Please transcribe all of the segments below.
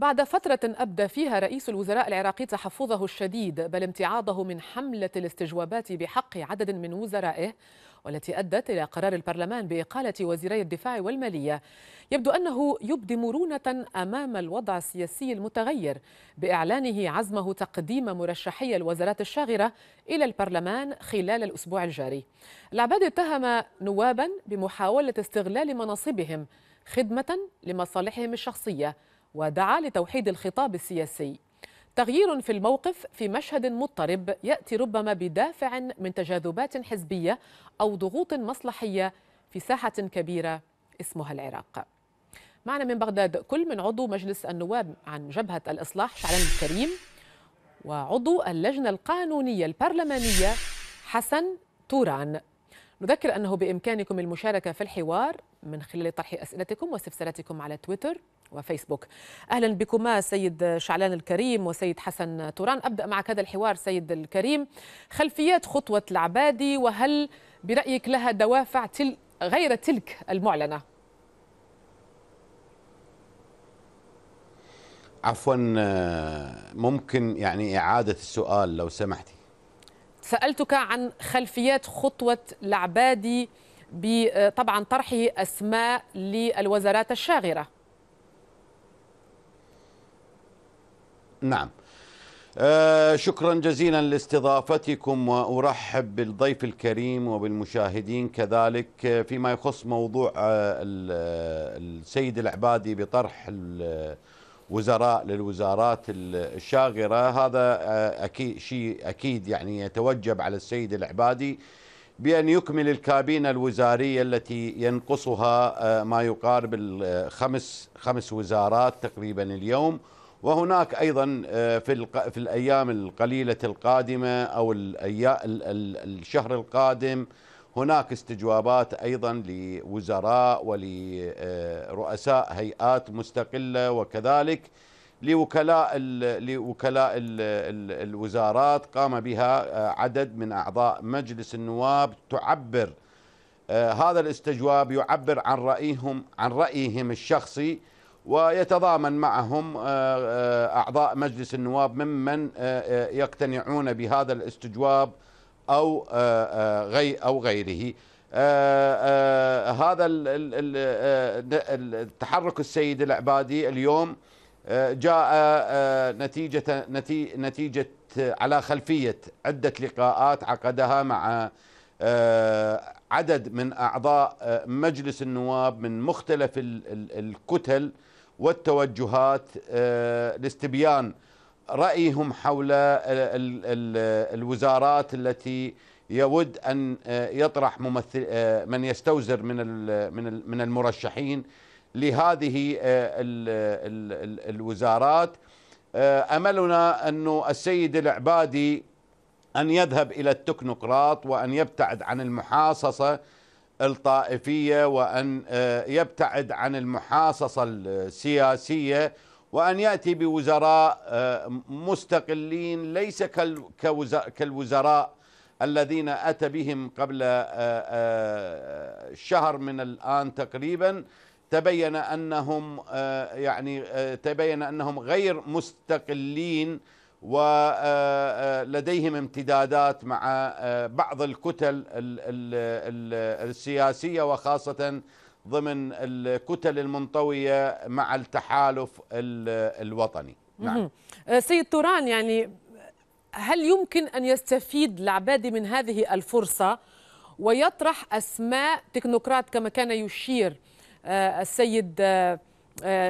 بعد فترة أبدى فيها رئيس الوزراء العراقي تحفظه الشديد بل امتعاضه من حملة الاستجوابات بحق عدد من وزرائه والتي أدت إلى قرار البرلمان بإقالة وزيري الدفاع والمالية يبدو أنه يبدي مرونة أمام الوضع السياسي المتغير بإعلانه عزمه تقديم مرشحي الوزارات الشاغرة إلى البرلمان خلال الأسبوع الجاري العباد اتهم نوابا بمحاولة استغلال مناصبهم خدمة لمصالحهم الشخصية ودعا لتوحيد الخطاب السياسي تغيير في الموقف في مشهد مضطرب ياتي ربما بدافع من تجاذبات حزبيه او ضغوط مصلحيه في ساحه كبيره اسمها العراق. معنا من بغداد كل من عضو مجلس النواب عن جبهه الاصلاح شعلان الكريم وعضو اللجنه القانونيه البرلمانيه حسن توران. نذكر انه بامكانكم المشاركه في الحوار من خلال طرح اسئلتكم واستفساراتكم على تويتر وفيسبوك أهلا بكما سيد شعلان الكريم وسيد حسن توران أبدأ معك هذا الحوار سيد الكريم خلفيات خطوة العبادي وهل برأيك لها دوافع تل غير تلك المعلنة عفوا ممكن يعني إعادة السؤال لو سمحتي سألتك عن خلفيات خطوة العبادي بطبعا طرحه أسماء للوزارات الشاغرة نعم آه شكرا جزيلا لاستضافتكم وارحب بالضيف الكريم وبالمشاهدين كذلك آه، فيما يخص موضوع آه, آه، السيد العبادي بطرح وزراء للوزارات الشاغره هذا آه اكيد شيء اكيد يعني يتوجب على السيد العبادي بأن يكمل الكابينة الوزارية التي ينقصها آه، ما يقارب الخمس خمس وزارات تقريبا اليوم وهناك ايضا آه، في في الايام القليله القادمه او الايام الشهر القادم هناك استجوابات ايضا لوزراء ولرؤساء آه، هيئات مستقله وكذلك لوكلاء الـ لوكلاء الـ الـ الوزارات قام بها آه، عدد من اعضاء مجلس النواب تعبر هذا الاستجواب يعبر عن رايهم عن رايهم الشخصي ويتضامن معهم آه، آه، أعضاء مجلس النواب ممن آه، يقتنعون بهذا الاستجواب أو غي أو غيره هذا التحرك السيد العبادي اليوم جاء نتيجة نتيجة على خلفية عدة لقاءات عقدها مع عدد من أعضاء مجلس النواب من مختلف الكتل والتوجهات آه، لاستبيان رأيهم حول الوزارات التي يود أن آه، يطرح ممثل آه، من يستوزر من من المرشحين لهذه الوزارات أملنا أن السيد العبادي أن يذهب إلى التكنوقراط وأن يبتعد عن المحاصصة الطائفية وأن آه، يبتعد عن المحاصصة السياسية وأن يأتي بوزراء آه، مستقلين ليس كالوزراء الذين أتى بهم قبل آه، شهر من الآن تقريبا تبين أنهم يعني تبين أنهم غير مستقلين ولديهم آه، آه، امتدادات مع آه، بعض الكتل السياسية وخاصة ضمن الكتل المنطوية مع التحالف الوطني نعم. سيد توران يعني هل يمكن أن يستفيد العبادي من هذه الفرصة ويطرح أسماء تكنوقراط كما كان يشير السيد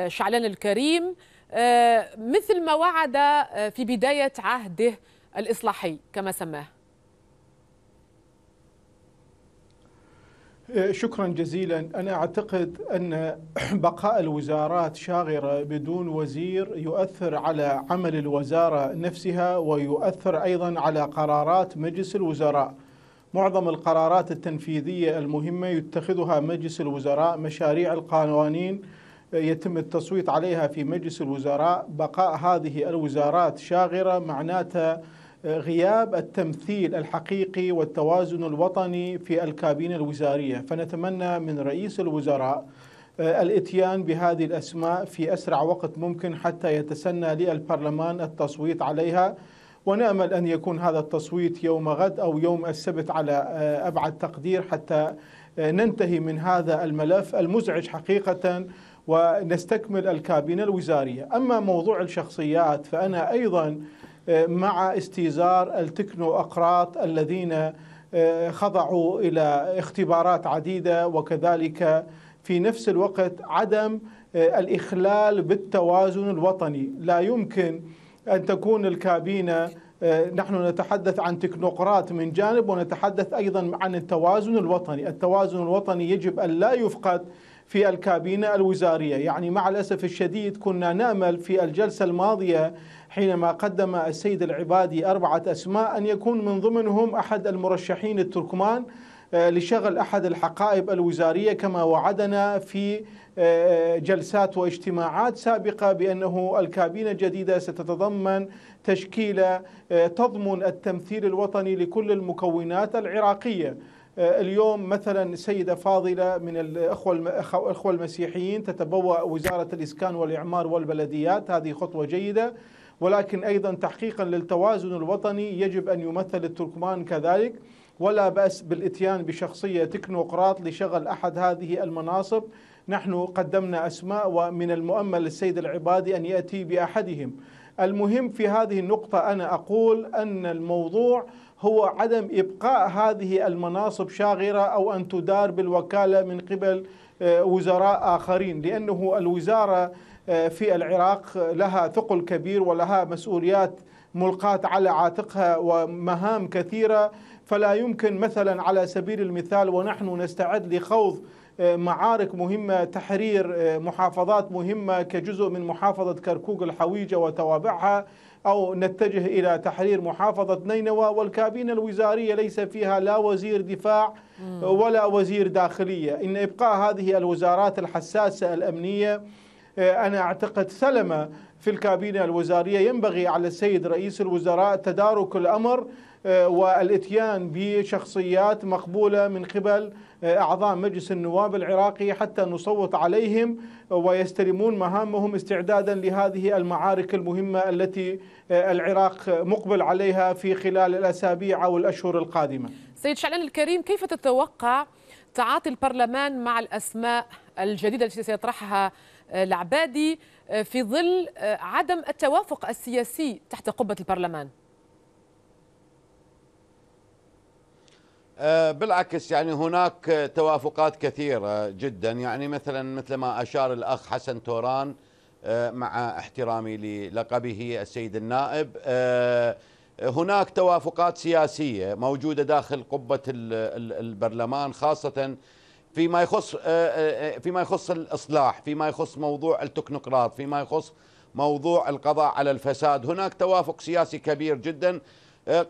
شعلان الكريم آه، مثل ما وعد آه، في بداية عهده الإصلاحي كما سماه آه، شكرا جزيلا أنا أعتقد أن بقاء الوزارات شاغرة بدون وزير يؤثر على عمل الوزارة نفسها ويؤثر أيضا على قرارات مجلس الوزراء معظم القرارات التنفيذية المهمة يتخذها مجلس الوزراء مشاريع القوانين يتم التصويت عليها في مجلس الوزراء بقاء هذه الوزارات شاغرة معناتها آه، غياب التمثيل الحقيقي والتوازن الوطني في الكابينة الوزارية فنتمنى من رئيس الوزراء آه، الاتيان بهذه الأسماء في أسرع وقت ممكن حتى يتسنى للبرلمان التصويت عليها ونأمل أن يكون هذا التصويت يوم غد أو يوم السبت على آه، أبعد تقدير حتى ننتهي من هذا الملف المزعج حقيقة ونستكمل الكابينة الوزارية أما موضوع الشخصيات فأنا أيضا آه، مع استيزار التكنو أقراط الذين آه، خضعوا إلى اختبارات عديدة وكذلك في نفس الوقت عدم آه، الإخلال بالتوازن الوطني لا يمكن أن تكون الكابينة نحن نتحدث عن تكنوقراط من جانب ونتحدث أيضا عن التوازن الوطني التوازن الوطني يجب أن لا يفقد في الكابينة الوزارية يعني مع الأسف الشديد كنا نأمل في الجلسة الماضية حينما قدم السيد العبادي أربعة أسماء أن يكون من ضمنهم أحد المرشحين التركمان آه، لشغل أحد الحقائب الوزارية كما وعدنا في آه، جلسات واجتماعات سابقة بأنه الكابينة الجديدة ستتضمن تشكيلة آه، تضمن التمثيل الوطني لكل المكونات العراقية آه، اليوم مثلا سيدة فاضلة من الأخوة المسيحيين تتبوأ وزارة الإسكان والإعمار والبلديات هذه خطوة جيدة ولكن أيضا تحقيقا للتوازن الوطني يجب أن يمثل التركمان كذلك ولا بأس بالإتيان بشخصية تكنوقراط لشغل أحد هذه المناصب نحن قدمنا أسماء ومن المؤمل للسيد العبادي أن يأتي بأحدهم المهم في هذه النقطة أنا أقول أن الموضوع هو عدم إبقاء هذه المناصب شاغرة أو أن تدار بالوكالة من قبل آه، وزراء آخرين لأنه الوزارة آه، في العراق لها ثقل كبير ولها مسؤوليات ملقاة على عاتقها ومهام كثيرة فلا يمكن مثلا على سبيل المثال ونحن نستعد لخوض آه، معارك مهمة تحرير محافظات مهمة كجزء من محافظة كركوك الحويجة وتوابعها أو نتجه إلى تحرير محافظة نينوى والكابينة الوزارية ليس فيها لا وزير دفاع ولا وزير داخلية إن إبقاء هذه الوزارات الحساسة الأمنية آه، أنا أعتقد سلمة في الكابينة الوزارية ينبغي على السيد رئيس الوزراء تدارك الأمر آه، والاتيان بشخصيات مقبوله من قبل آه، اعضاء مجلس النواب العراقي حتى نصوت عليهم ويستلمون مهامهم استعدادا لهذه المعارك المهمه التي العراق مقبل عليها في خلال الاسابيع او الاشهر القادمه. سيد شعلان الكريم كيف تتوقع تعاطي البرلمان مع الاسماء الجديده التي سيطرحها العبادي آه، في ظل آه، عدم التوافق السياسي تحت قبة البرلمان آه، بالعكس يعني هناك توافقات كثيرة جدا يعني مثلا مثل ما أشار الأخ حسن توران مع احترامي للقبه السيد النائب هناك توافقات سياسية موجودة داخل قبة البرلمان خاصة فيما يخص آه، آه، آه، فيما يخص الاصلاح فيما يخص موضوع التكنوقراط فيما يخص موضوع القضاء على الفساد هناك توافق سياسي كبير جدا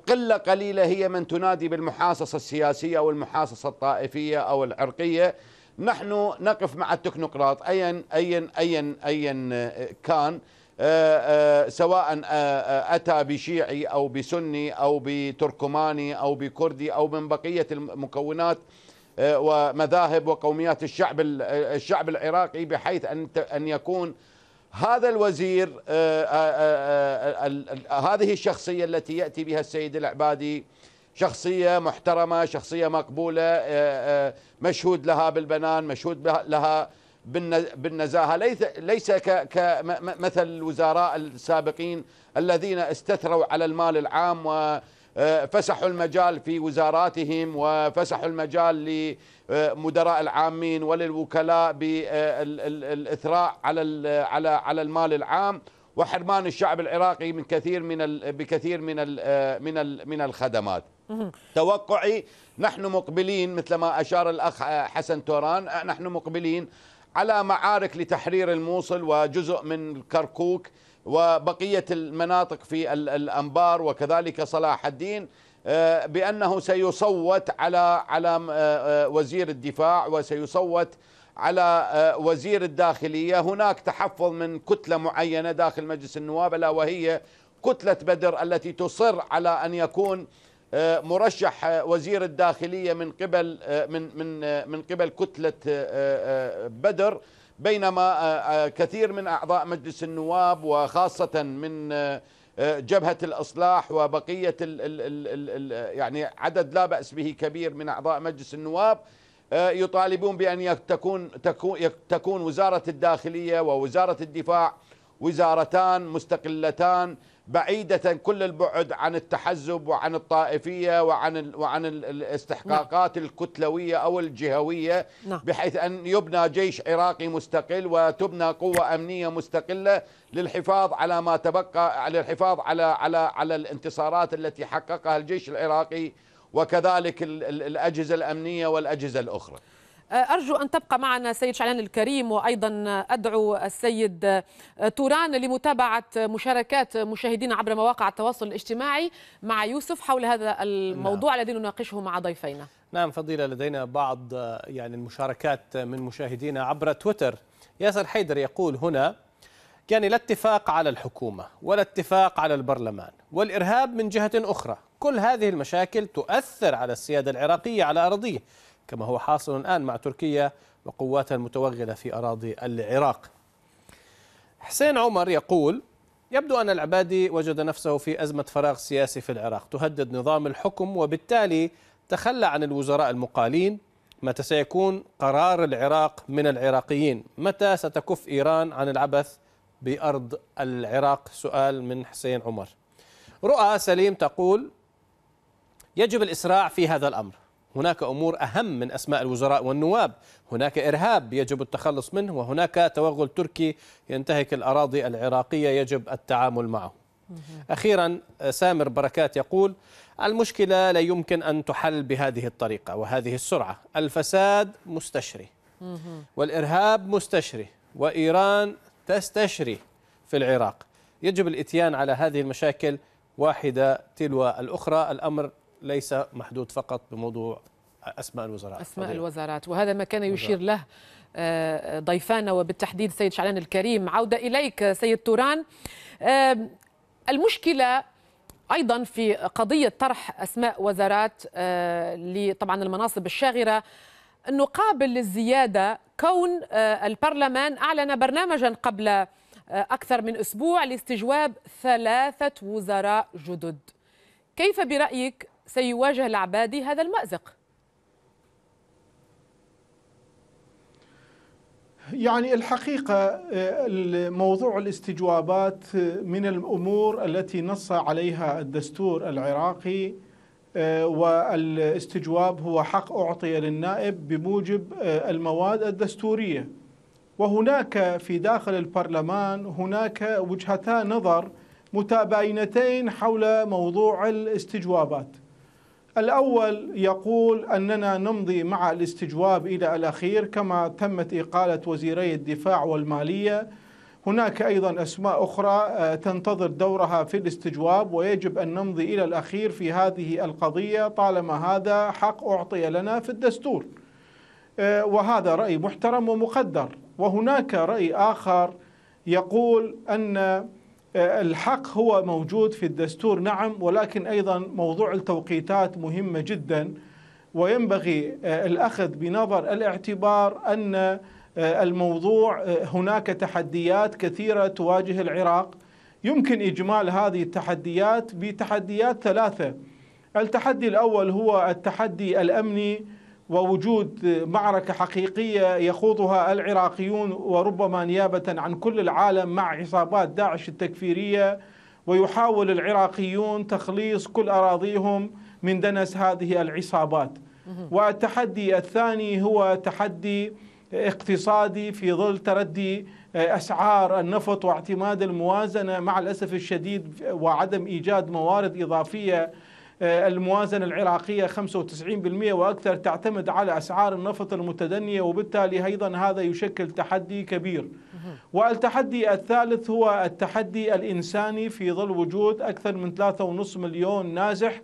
قله قليله هي من تنادي بالمحاصصه السياسيه او المحاصصه الطائفيه او العرقيه نحن نقف مع التكنوقراط ايا ايا ايا ايا كان سواء اتى بشيعي او بسني او بتركماني او بكردي او من بقيه المكونات آه، ومذاهب وقوميات الشعب آه، الشعب العراقي بحيث ان ان يكون هذا الوزير آه، هذه الشخصيه التي ياتي بها السيد العبادي شخصيه محترمه شخصيه مقبوله مشهود لها بالبنان مشهود لها بالنزاهه ليس ليس كمثل الوزراء السابقين الذين استثروا على المال العام و آه، فسحوا المجال في وزاراتهم وفسحوا المجال لمدراء العامين وللوكلاء بالاثراء على على على المال العام وحرمان الشعب العراقي من كثير من بكثير من آه، من من الخدمات توقعي نحن مقبلين مثل ما اشار الاخ حسن توران نحن مقبلين على معارك لتحرير الموصل وجزء من كركوك وبقية المناطق في الأنبار وكذلك صلاح الدين آه، بأنه سيصوت على على آه، آه، وزير الدفاع وسيصوت على وزير الداخلية هناك تحفظ من كتلة معينة داخل مجلس النواب ألا وهي كتلة بدر التي تصر على أن يكون مرشح وزير الداخلية من قبل من من من قبل كتلة بدر بينما آه، آه، كثير من أعضاء مجلس النواب وخاصة من آه، جبهة الإصلاح وبقية ال ال ال الـ يعني عدد لا بأس به كبير من أعضاء مجلس النواب يطالبون بأن تكون تكون وزارة الداخلية ووزارة الدفاع وزارتان مستقلتان بعيدة كل البعد عن التحزب وعن الطائفية وعن وعن الاستحقاقات نعم. الكتلوية أو الجهوية نعم. بحيث أن يبنى جيش عراقي مستقل وتبنى قوة أمنية مستقلة للحفاظ على ما تبقى على الحفاظ على على على الانتصارات التي حققها الجيش العراقي وكذلك الأجهزة الأمنية والأجهزة الأخرى آه، أرجو أن تبقى معنا سيد شعلان الكريم وأيضا أدعو السيد آه، توران لمتابعة مشاركات مشاهدينا عبر مواقع التواصل الاجتماعي مع يوسف حول هذا نعم. الموضوع نعم. الذي نناقشه مع ضيفينا نعم فضيلة لدينا بعض يعني المشاركات من مشاهدينا عبر تويتر ياسر حيدر يقول هنا يعني لا اتفاق على الحكومة ولا اتفاق على البرلمان والإرهاب من جهة أخرى كل هذه المشاكل تؤثر على السيادة العراقية على أرضيه كما هو حاصل الآن مع تركيا وقواتها المتوغلة في أراضي العراق حسين عمر يقول يبدو أن العبادي وجد نفسه في أزمة فراغ سياسي في العراق تهدد نظام الحكم وبالتالي تخلى عن الوزراء المقالين متى سيكون قرار العراق من العراقيين متى ستكف إيران عن العبث بأرض العراق سؤال من حسين عمر رؤى سليم تقول يجب الإسراع في هذا الأمر هناك أمور أهم من أسماء الوزراء والنواب هناك إرهاب يجب التخلص منه وهناك توغل تركي ينتهك الأراضي العراقية يجب التعامل معه أخيرا سامر بركات يقول المشكلة لا يمكن أن تحل بهذه الطريقة وهذه السرعة الفساد مستشري والإرهاب مستشري وإيران تستشري في العراق يجب الإتيان على هذه المشاكل واحدة تلو الأخرى الأمر ليس محدود فقط بموضوع أسماء الوزراء أسماء فضيلة. الوزارات وهذا ما كان يشير له آه، ضيفانا وبالتحديد سيد شعلان الكريم عودة إليك سيد توران آه، المشكلة ايضا في قضيه طرح اسماء وزارات آه، لطبعا المناصب الشاغره انه قابل للزياده كون البرلمان اعلن برنامجا قبل اكثر من اسبوع لاستجواب ثلاثه وزراء جدد كيف برايك سيواجه العبادي هذا المأزق؟ يعني الحقيقة موضوع الاستجوابات آه، من الأمور التي نص عليها الدستور العراقي آه، والاستجواب هو حق أعطي للنائب بموجب آه، المواد الدستورية وهناك في داخل البرلمان هناك وجهتان نظر متباينتين حول موضوع الاستجوابات الأول يقول أننا نمضي مع الاستجواب إلى الأخير كما تمت إقالة وزيري الدفاع والمالية هناك أيضا أسماء أخرى آه، تنتظر دورها في الاستجواب ويجب أن نمضي إلى الأخير في هذه القضية طالما هذا حق أعطي لنا في الدستور آه، وهذا رأي محترم ومقدر وهناك رأي آخر يقول أن آه، الحق هو موجود في الدستور نعم ولكن ايضا موضوع التوقيتات مهمه جدا وينبغي آه، الاخذ بنظر الاعتبار ان آه، الموضوع هناك تحديات كثيره تواجه العراق يمكن اجمال هذه التحديات بتحديات ثلاثه التحدي الاول هو التحدي الامني ووجود معركة حقيقية يخوضها العراقيون وربما نيابة عن كل العالم مع عصابات داعش التكفيرية ويحاول العراقيون تخليص كل أراضيهم من دنس هذه العصابات والتحدي الثاني هو تحدي اقتصادي في ظل تردي آه، أسعار النفط واعتماد الموازنة مع الأسف الشديد وعدم إيجاد موارد إضافية آه، الموازنة العراقية 95% وأكثر تعتمد على أسعار النفط المتدنية وبالتالي أيضا هذا يشكل تحدي كبير والتحدي الثالث هو التحدي الإنساني في ظل وجود أكثر من 3.5 مليون نازح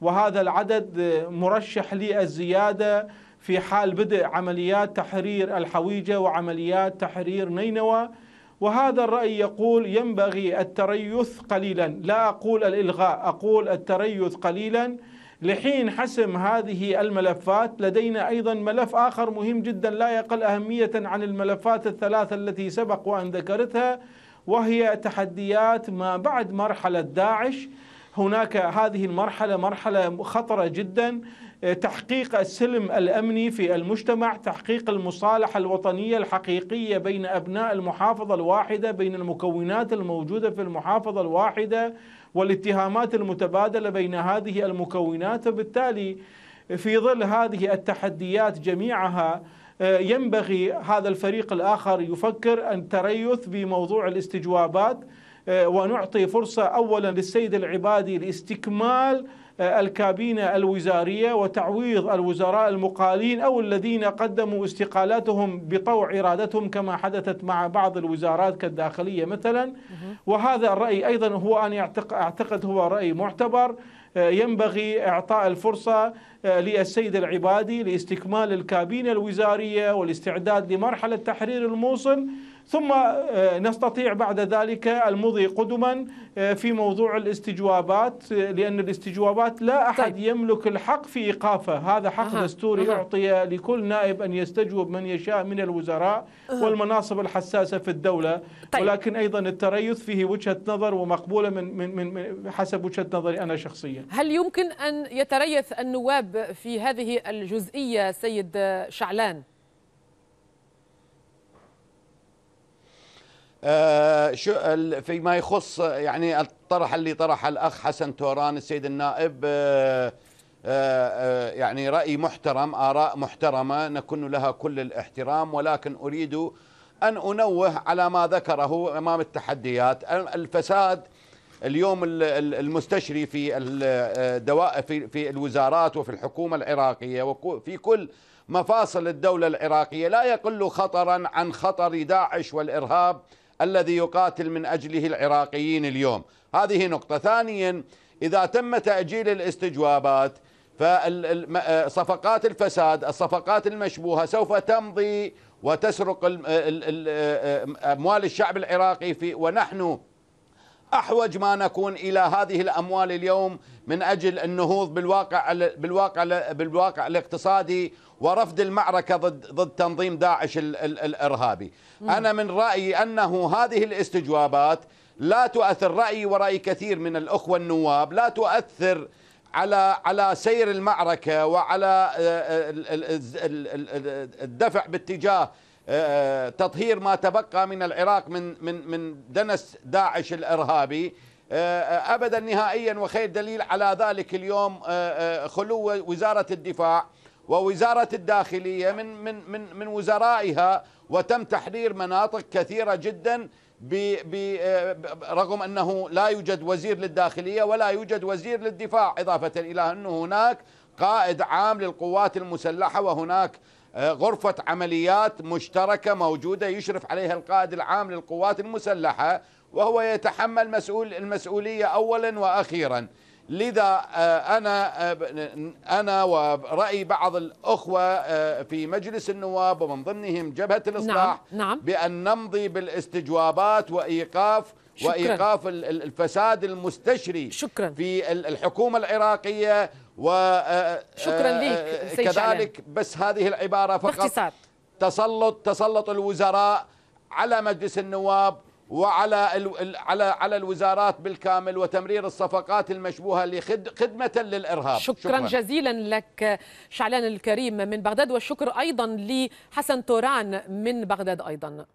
وهذا العدد آه، مرشح للزيادة في حال بدء عمليات تحرير الحويجة وعمليات تحرير نينوى وهذا الرأي يقول ينبغي التريث قليلا لا أقول الإلغاء أقول التريث قليلا لحين حسم هذه الملفات لدينا أيضا ملف آخر مهم جدا لا يقل أهمية عن الملفات الثلاثة التي سبق وأن ذكرتها وهي تحديات ما بعد مرحلة داعش هناك هذه المرحلة مرحلة خطرة جدا تحقيق السلم الامني في المجتمع، تحقيق المصالحه الوطنيه الحقيقيه بين ابناء المحافظه الواحده، بين المكونات الموجوده في المحافظه الواحده والاتهامات المتبادله بين هذه المكونات، وبالتالي في ظل هذه التحديات جميعها آه، ينبغي هذا الفريق الاخر يفكر ان تريث بموضوع الاستجوابات آه، ونعطي فرصه اولا للسيد العبادي لاستكمال الكابينة الوزارية وتعويض الوزراء المقالين أو الذين قدموا استقالاتهم بطوع إرادتهم كما حدثت مع بعض الوزارات كالداخلية مثلا وهذا الرأي أيضا هو ان أعتقد هو رأي معتبر آه، ينبغي إعطاء الفرصة آه، للسيد العبادي لاستكمال الكابينة الوزارية والاستعداد لمرحلة تحرير الموصل ثم آه، نستطيع بعد ذلك المضي قدما آه، في موضوع الاستجوابات آه، لأن الاستجوابات لا طيب. أحد طيب. يملك الحق في إيقافه هذا حق أه. دستوري أه. أعطي لكل نائب أن يستجوب من يشاء من الوزراء أه. والمناصب الحساسة في الدولة طيب. ولكن أيضا التريث فيه وجهة نظر ومقبولة من, من, من حسب وجهة نظري أنا شخصيا هل يمكن أن يتريث النواب في هذه الجزئية سيد شعلان؟ آه، فيما يخص يعني الطرح اللي طرح الاخ حسن توران السيد النائب آه، آه، يعني راي محترم اراء محترمه نكن لها كل الاحترام ولكن اريد ان انوه على ما ذكره امام التحديات الفساد اليوم المستشري في الدواء في الوزارات وفي الحكومه العراقيه وفي كل مفاصل الدوله العراقيه لا يقل خطرا عن خطر داعش والارهاب الذي يقاتل من أجله العراقيين اليوم هذه نقطة ثانيا إذا تم تأجيل الاستجوابات فصفقات آه، الفساد الصفقات المشبوهة سوف تمضي وتسرق آه، آه، أموال الشعب العراقي في ونحن احوج ما نكون الى هذه الاموال اليوم من اجل النهوض بالواقع بالواقع بالواقع الاقتصادي ورفض المعركه ضد ضد تنظيم داعش الارهابي. مم. انا من رايي انه هذه الاستجوابات لا تؤثر رايي وراي كثير من الاخوه النواب لا تؤثر على على سير المعركه وعلى آه، آه، الدفع باتجاه آه، آه، تطهير ما تبقى من العراق من من من دنس داعش الارهابي آه، ابدا نهائيا وخير دليل على ذلك اليوم خلو وزاره الدفاع ووزاره الداخليه من من من من وزرائها وتم تحرير مناطق كثيره جدا رغم انه لا يوجد وزير للداخليه ولا يوجد وزير للدفاع اضافه الى انه هناك قائد عام للقوات المسلحه وهناك غرفة عمليات مشتركة موجودة يشرف عليها القائد العام للقوات المسلحة وهو يتحمل مسؤول المسؤولية أولا وأخيرا لذا آه، أنا آه، أنا ورأي بعض الأخوة آه، في مجلس النواب ومن ضمنهم جبهة الإصلاح نعم. نعم. بأن نمضي بالاستجوابات وإيقاف وايقاف الفساد المستشري شكرا. في الحكومه العراقيه و آه، آه، شكرا آه، لك كذلك شعلان. بس هذه العباره فقط باختصار. تسلط تسلط الوزراء على مجلس النواب وعلى على على الوزارات بالكامل وتمرير الصفقات المشبوهه لخدمه للارهاب شكرا, شكرا جزيلا لك شعلان الكريم من بغداد والشكر ايضا لحسن توران من بغداد ايضا